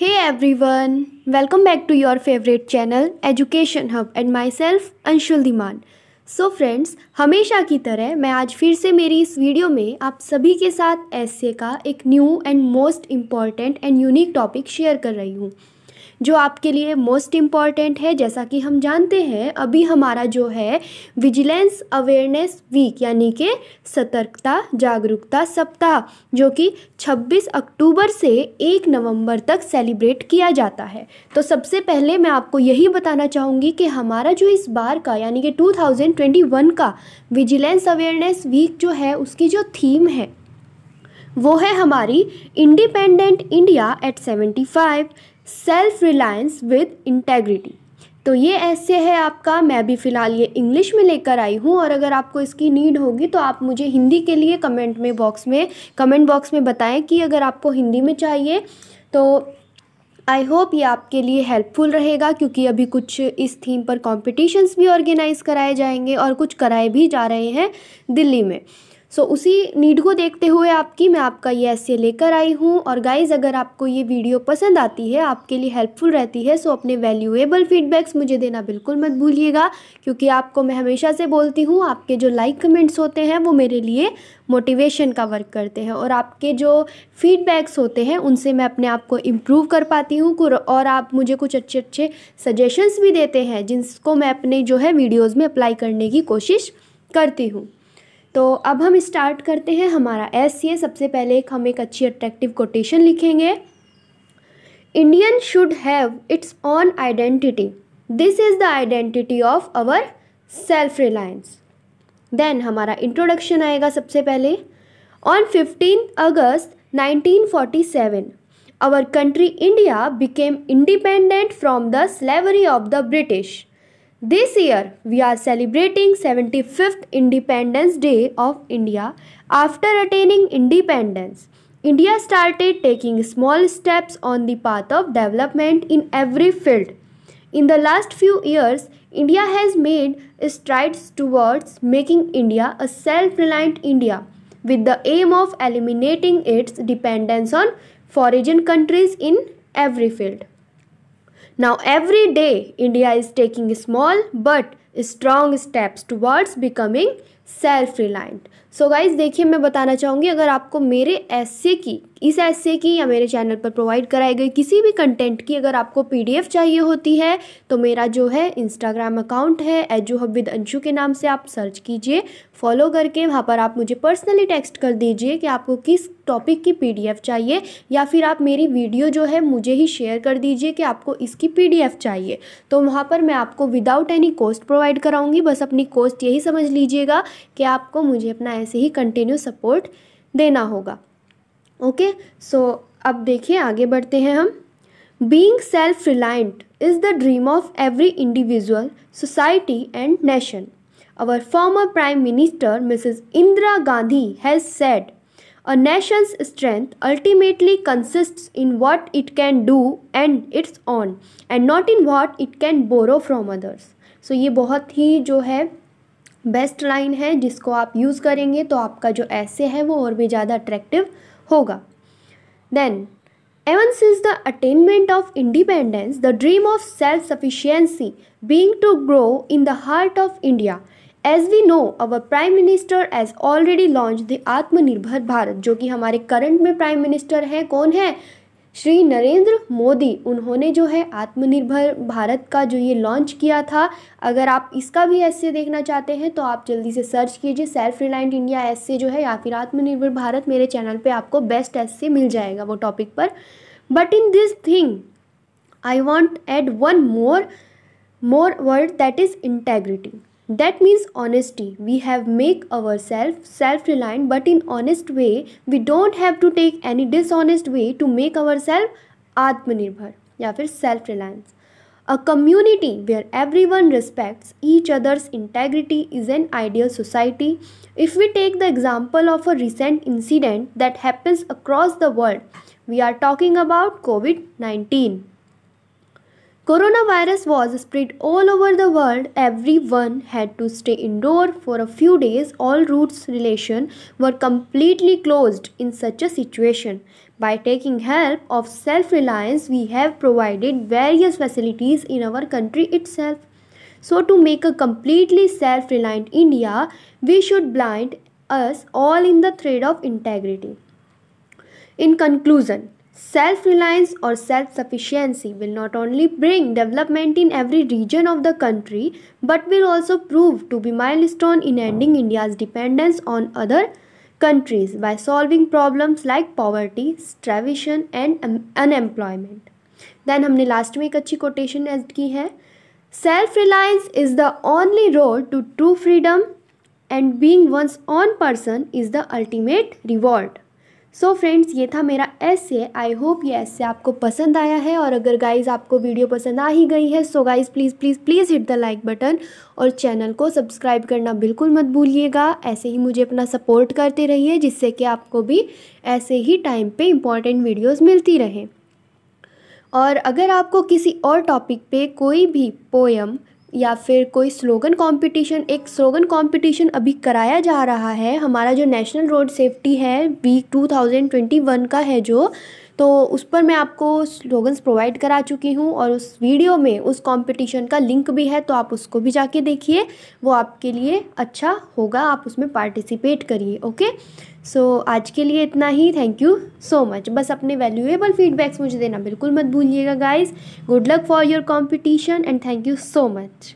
Hey everyone, welcome back to your favorite channel Education Hub and myself Anshul Diman. So friends, हमेशा की तरह मैं आज फिर से मेरी इस वीडियो में आप सभी के साथ ऐसे का एक new and most important and unique topic share कर रही हूँ जो आपके लिए मोस्ट इम्पॉर्टेंट है जैसा कि हम जानते हैं अभी हमारा जो है विजिलेंस अवेयरनेस वीक यानी कि सतर्कता जागरूकता सप्ताह जो कि 26 अक्टूबर से 1 नवंबर तक सेलिब्रेट किया जाता है तो सबसे पहले मैं आपको यही बताना चाहूँगी कि हमारा जो इस बार का यानी कि 2021 का विजिलेंस अवेयरनेस वीक जो है उसकी जो थीम है वो है हमारी independent India at seventy five self reliance with integrity तो ये ऐसे है आपका मैं भी फ़िलहाल ये इंग्लिश में लेकर आई हूँ और अगर आपको इसकी नीड होगी तो आप मुझे हिंदी के लिए कमेंट में बॉक्स में कमेंट बॉक्स में बताएं कि अगर आपको हिंदी में चाहिए तो आई होप ये आपके लिए हेल्पफुल रहेगा क्योंकि अभी कुछ इस थीम पर कॉम्पिटिशन्स भी ऑर्गेनाइज़ कराए जाएंगे और कुछ कराए भी जा रहे हैं दिल्ली में सो so, उसी नीड को देखते हुए आपकी मैं आपका ये ऐसे लेकर आई हूँ और गाइज़ अगर आपको ये वीडियो पसंद आती है आपके लिए हेल्पफुल रहती है सो so अपने वैल्यूएबल फीडबैक्स मुझे देना बिल्कुल मत भूलिएगा क्योंकि आपको मैं हमेशा से बोलती हूँ आपके जो लाइक कमेंट्स होते हैं वो मेरे लिए मोटिवेशन का वर्क करते हैं और आपके जो फीडबैक्स होते हैं उनसे मैं अपने आप को इम्प्रूव कर पाती हूँ और आप मुझे कुछ अच्छे अच्छे सजेशंस भी देते हैं जिनको मैं अपने जो है वीडियोज़ में अप्लाई करने की कोशिश करती हूँ तो अब हम स्टार्ट करते हैं हमारा एस ये सबसे पहले एक हम एक अच्छी अट्रैक्टिव कोटेशन लिखेंगे Indian should have its own identity this is the identity of our self reliance then हमारा इंट्रोडक्शन आएगा सबसे पहले on fifteen August nineteen forty seven our country India became independent from the slavery of the British This year, we are celebrating 75th Independence Day of India after attaining independence. India started taking small steps on the path of development in every field. In the last few years, India has made strides towards making India a self reliant India with the aim of eliminating its dependence on foreign countries in every field. Now, every day, India is taking small but strong steps towards becoming self reliant so guys देखिए मैं बताना चाहूँगी अगर आपको मेरे ऐसे की इस ऐसे की या मेरे चैनल पर प्रोवाइड कराई गई किसी भी कंटेंट की अगर आपको पीडीएफ चाहिए होती है तो मेरा जो है इंस्टाग्राम अकाउंट है एजू हब विद अंशु के नाम से आप सर्च कीजिए फॉलो करके वहाँ पर आप मुझे पर्सनली टेक्स्ट कर दीजिए कि आपको किस टॉपिक की पी चाहिए या फिर आप मेरी वीडियो जो है मुझे ही शेयर कर दीजिए कि आपको इसकी पी चाहिए तो वहाँ पर मैं आपको विदाउट एनी कोस्ट प्रोवाइड कराऊँगी बस अपनी कोस्ट यही समझ लीजिएगा कि आपको मुझे अपना ऐसे ही कंटिन्यू सपोर्ट देना होगा ओके सो अब देखिए आगे बढ़ते हैं हम being self reliant is the dream of every individual society and nation our former prime minister Mrs Indira Gandhi has said a nation's strength ultimately consist in what it can do and its own and not in what it can borrow from others so ये बहुत ही जो है best line है जिसको आप use करेंगे तो आपका जो ऐसे है वो और भी ज़्यादा अट्रैक्टिव होगा then ever since the attainment of independence the dream of self sufficiency being to grow in the heart of India as we know our prime minister has already launch the Atmanirbhar Bharat जो कि हमारे current में prime minister हैं कौन है श्री नरेंद्र मोदी उन्होंने जो है आत्मनिर्भर भारत का जो ये लॉन्च किया था अगर आप इसका भी ऐसे देखना चाहते हैं तो आप जल्दी से सर्च कीजिए सेल्फ रिलायंट इंडिया ऐसे जो है या फिर आत्मनिर्भर भारत मेरे चैनल पे आपको बेस्ट ऐसे मिल जाएगा वो टॉपिक पर but in this thing I want add one more more word that is integrity that means honesty we have make ourselves self-reliant but in honest way we don't have to take any dishonest way to make ourselves atmanirbhar yeah self-reliance a community where everyone respects each other's integrity is an ideal society if we take the example of a recent incident that happens across the world we are talking about covid-19 Coronavirus was spread all over the world. Everyone had to stay indoor for a few days. All routes relation were completely closed in such a situation. By taking help of self-reliance, we have provided various facilities in our country itself. So to make a completely self-reliant India, we should blind us all in the thread of integrity. In conclusion, Self reliance or self sufficiency will not only bring development in every region of the country but will also prove to be milestone in ending India's dependence on other countries by solving problems like poverty, starvation and unemployment. Then हमने last में एक अच्छी quotation add की है self reliance is the only road to true freedom and being one's own person is the ultimate so so friends ये था मेरा ऐसे आई होप ये ऐसे आपको पसंद आया है और अगर गाइज आपको वीडियो पसंद आ ही गई है so guys please please please hit the like button और चैनल को सब्सक्राइब करना बिल्कुल मत भूलिएगा ऐसे ही मुझे अपना सपोर्ट करते रहिए जिससे कि आपको भी ऐसे ही टाइम पे इंपॉर्टेंट वीडियोज़ मिलती रहें और अगर आपको किसी और टॉपिक पे कोई भी पोएम या फिर कोई स्लोगन कंपटीशन एक स्लोगन कंपटीशन अभी कराया जा रहा है हमारा जो नेशनल रोड सेफ्टी है वीक 2021 का है जो तो उस पर मैं आपको स्लोगन्स प्रोवाइड करा चुकी हूँ और उस वीडियो में उस कंपटीशन का लिंक भी है तो आप उसको भी जाके देखिए वो आपके लिए अच्छा होगा आप उसमें पार्टिसिपेट करिए ओके सो so, आज के लिए इतना ही थैंक यू सो मच बस अपने वैल्यूएबल फीडबैक्स मुझे देना बिल्कुल मत भूलिएगा guys good luck for your competition and thank you so much